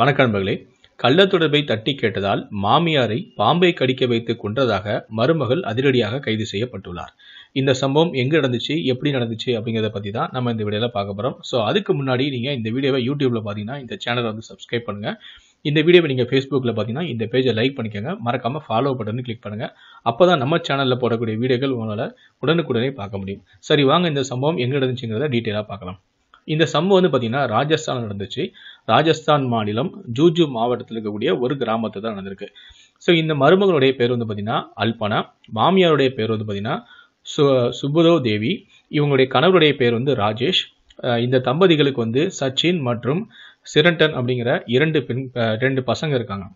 வணக்க கள்ள தொடர்பை தட்டி கேட்டதால் மாமியாரை பாம்பை கடிக்க வைத்து கொன்றதாக மருமகள் அதிரடியாக கைது செய்யப்பட்டுள்ளார் இந்த சம்பவம் எங்கே நடந்துச்சு எப்படி நடந்துச்சு அப்படிங்கிறத பற்றி தான் நம்ம இந்த வீடியோவில் பார்க்க போகிறோம் ஸோ அதுக்கு முன்னாடி நீங்கள் இந்த வீடியோவை யூடியூப்பில் பார்த்தீங்கன்னா இந்த சேனலை வந்து சப்ஸ்கிரைப் பண்ணுங்கள் இந்த வீடியோவை நீங்கள் ஃபேஸ்புக்கில் பார்த்தீங்கன்னா இந்த பேஜை லைக் பண்ணிக்கோங்க மறக்காமல் ஃபாலோ பட்டன் கிளிக் பண்ணுங்கள் அப்போ தான் நம்ம சேனலில் போடக்கூடிய வீடியோக்கள் உங்களால் உடனுக்குடனே பார்க்க முடியும் சரி வாங்க இந்த சம்பவம் எங்கே நடந்துச்சுங்கிறத டீட்டெயிலாக பார்க்கலாம் இந்த சம்பவம் வந்து பார்த்தீங்கன்னா ராஜஸ்தான் நடந்துச்சு ராஜஸ்தான் மாநிலம் ஜூஜு மாவட்டத்தில் இருக்கக்கூடிய ஒரு கிராமத்தில் தான் நடந்திருக்கு ஸோ இந்த மருமகளுடைய பேர் வந்து பார்த்தீங்கன்னா அல்பனா மாமியாருடைய பேர் வந்து பார்த்தீங்கன்னா சு சுபுதோ தேவி இவங்களுடைய கணவருடைய பேர் வந்து ராஜேஷ் இந்த தம்பதிகளுக்கு வந்து சச்சின் மற்றும் சிரண்டன் அப்படிங்கிற இரண்டு பெண் ரெண்டு பசங்க இருக்காங்க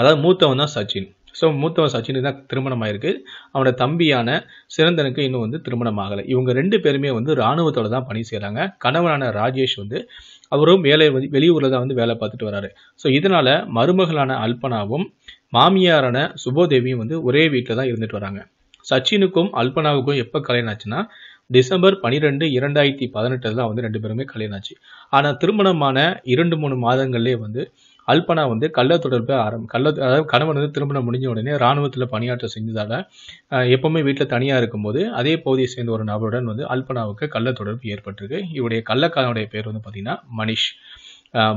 அதாவது மூத்தவன் தான் சச்சின் ஸோ மூத்தவன் சச்சினுக்கு தான் திருமணம் ஆயிருக்கு அவனோட தம்பியான சிறந்தனுக்கு இன்னும் வந்து திருமணம் ஆகலை இவங்க ரெண்டு பேருமே வந்து இராணுவத்தோட தான் பணி செய்கிறாங்க கணவனான ராஜேஷ் வந்து அவரும் வேலை வந்து வெளியூரில் தான் வந்து வேலை பார்த்துட்டு வராரு ஸோ இதனால் மருமகளான அல்பனாவும் மாமியாரான சுபோதேவியும் வந்து ஒரே வீட்டில் தான் இருந்துட்டு வராங்க சச்சினுக்கும் அல்பனாவுக்கும் எப்போ கல்யாணம் ஆச்சுன்னா டிசம்பர் பனிரெண்டு இரண்டாயிரத்தி பதினெட்டில் தான் வந்து ரெண்டு பேருமே கல்யாணம் ஆச்சு ஆனால் திருமணமான இரண்டு மூணு மாதங்கள்லேயே வந்து அல்பனா வந்து கள்ள தொடர்பு ஆரம்பி கள்ள அதாவது கணவன் வந்து திருமணம் முடிஞ்ச உடனே இராணுவத்தில் பணியாற்ற செஞ்சதால் எப்போவுமே வீட்டில் தனியாக இருக்கும்போது அதே பகுதியை சேர்ந்த ஒரு நபருடன் வந்து அல்பனாவுக்கு கள்ள தொடர்பு ஏற்பட்டிருக்கு இவருடைய கள்ளக்காரனுடைய பேர் வந்து பார்த்திங்கன்னா மணிஷ்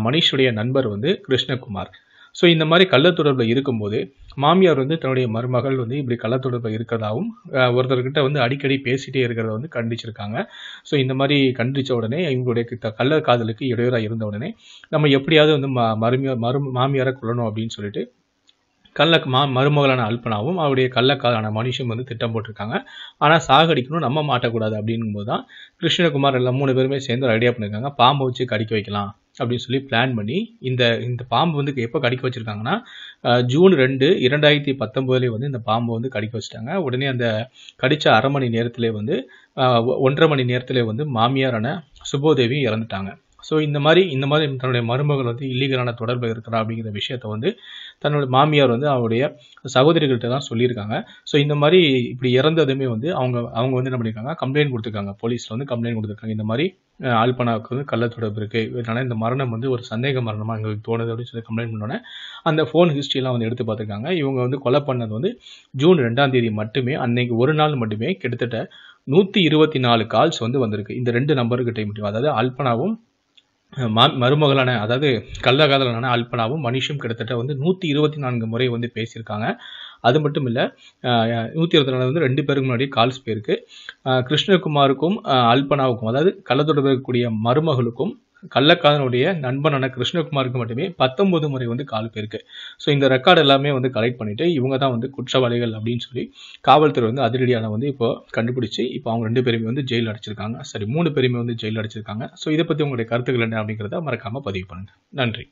மணிஷுடைய நண்பர் வந்து கிருஷ்ணகுமார் ஸோ இந்த மாதிரி கள்ளத்தொடர்பில் இருக்கும்போது மாமியார் வந்து தன்னுடைய மருமகள் வந்து இப்படி கள்ளத்தொடர்பில் இருக்கிறதாகவும் ஒருத்தர்கிட்ட வந்து அடிக்கடி பேசிகிட்டே இருக்கிறத வந்து கண்டிச்சிருக்காங்க ஸோ இந்த மாதிரி கண்டிச்ச உடனே இவங்களுடைய கிட்ட கள்ள காதலுக்கு இடையூறாக இருந்த உடனே நம்ம எப்படியாவது வந்து மருமியார் மரு மாமியாரை கொள்ளணும் அப்படின்னு சொல்லிட்டு கள்ள மா மருமகளான அல்பனாவும் அவருடைய கள்ளக்காலான மனுஷன் வந்து திட்டம் போட்டிருக்காங்க ஆனால் சாகடிக்கணும் நம்ம மாட்டக்கூடாது அப்படிங்கும்போது தான் கிருஷ்ணகுமார் எல்லாம் மூணு பேருமே சேர்ந்து ஒரு ஐடியா பண்ணியிருக்காங்க பாம்பை வச்சு கடிக்க வைக்கலாம் அப்படின்னு சொல்லி பிளான் பண்ணி இந்த இந்த பாம்பு வந்து எப்போ கடிக்க வச்சுருக்காங்கன்னா ஜூன் ரெண்டு இரண்டாயிரத்தி பத்தொம்போதுலேயே வந்து இந்த பாம்பு வந்து கடிக்க வச்சுட்டாங்க உடனே அந்த கடித்த அரை மணி நேரத்திலே வந்து ஒன்றரை மணி நேரத்திலே வந்து மாமியாரான சுபோதேவி இறந்துட்டாங்க ஸோ இந்த மாதிரி இந்த மாதிரி தன்னுடைய மருமகள் வந்து இல்லீகலான தொடர்பு இருக்கிறா அப்படிங்கிற விஷயத்த வந்து தன்னோட மாமியார் வந்து அவருடைய சகோதரிகள்கிட்ட தான் சொல்லியிருக்காங்க ஸோ இந்த மாதிரி இப்படி இறந்ததுமே வந்து அவங்க அவங்க வந்து என்ன பண்ணியிருக்காங்க கம்ப்ளைண்ட் கொடுத்துருக்காங்க போலீஸில் வந்து கம்ப்ளைண்ட் கொடுத்துருக்காங்க இந்த மாதிரி ஆழ்பனாவுக்கு வந்து கள்ள தொடர்பு இருக்குது இதனால் இந்த மரணம் வந்து ஒரு சந்தேக மரணமாக எங்களுக்கு தோணுது அப்படின்னு சொல்லி கம்ப்ளைண்ட் பண்ணோன்னே அந்த ஃபோன் ஹிஸ்ட்ரியெலாம் வந்து எடுத்து பார்த்துருக்காங்க இவங்க வந்து கொலை பண்ணது வந்து ஜூன் ரெண்டாம் தேதி மட்டுமே அன்னைக்கு ஒரு நாள் மட்டுமே கிட்டத்தட்ட நூற்றி இருபத்தி நாலு கால்ஸ் வந்து வந்திருக்கு இந்த ரெண்டு நம்பருக்கு டைம் அதாவது அல்பனாவும் மருமகளான அதாவது கள்ளகாதலனான அல்பனாவும் மனிஷும் கிட்டத்தட்ட வந்து நூற்றி இருபத்தி நான்கு முறை வந்து பேசியிருக்காங்க அது மட்டும் இல்லை நூற்றி இருபத்தி நாலு வந்து ரெண்டு பேருக்கு முன்னாடி கால்ஸ் போயிருக்கு கிருஷ்ணகுமாருக்கும் அல்பனாவுக்கும் அதாவது கள்ளத்தொடர்பு இருக்கக்கூடிய மருமகளுக்கும் கள்ளக்காதனுடைய நண்பனான கிருஷ்ணகுமாருக்கு மட்டுமே பத்தொன்பது முறை வந்து கால் போயிருக்கு ஸோ இந்த ரெக்கார்டு எல்லாமே வந்து கலெக்ட் பண்ணிட்டு இவங்க தான் வந்து குற்றவாளிகள் அப்படின்னு சொல்லி காவல்துறை வந்து அதிரடியான வந்து இப்போ கண்டுபிடிச்சு இப்போ அவங்க ரெண்டு பேருமே வந்து ஜெயில் அடைச்சிருக்காங்க சரி மூணு பேருமே வந்து ஜெயில் அடைச்சிருக்காங்க ஸோ இதை பற்றி உங்களுடைய கருத்துக்கள் என்ன அப்படிங்கிறத மறக்காமல் பதிவு பண்ணுங்கள் நன்றி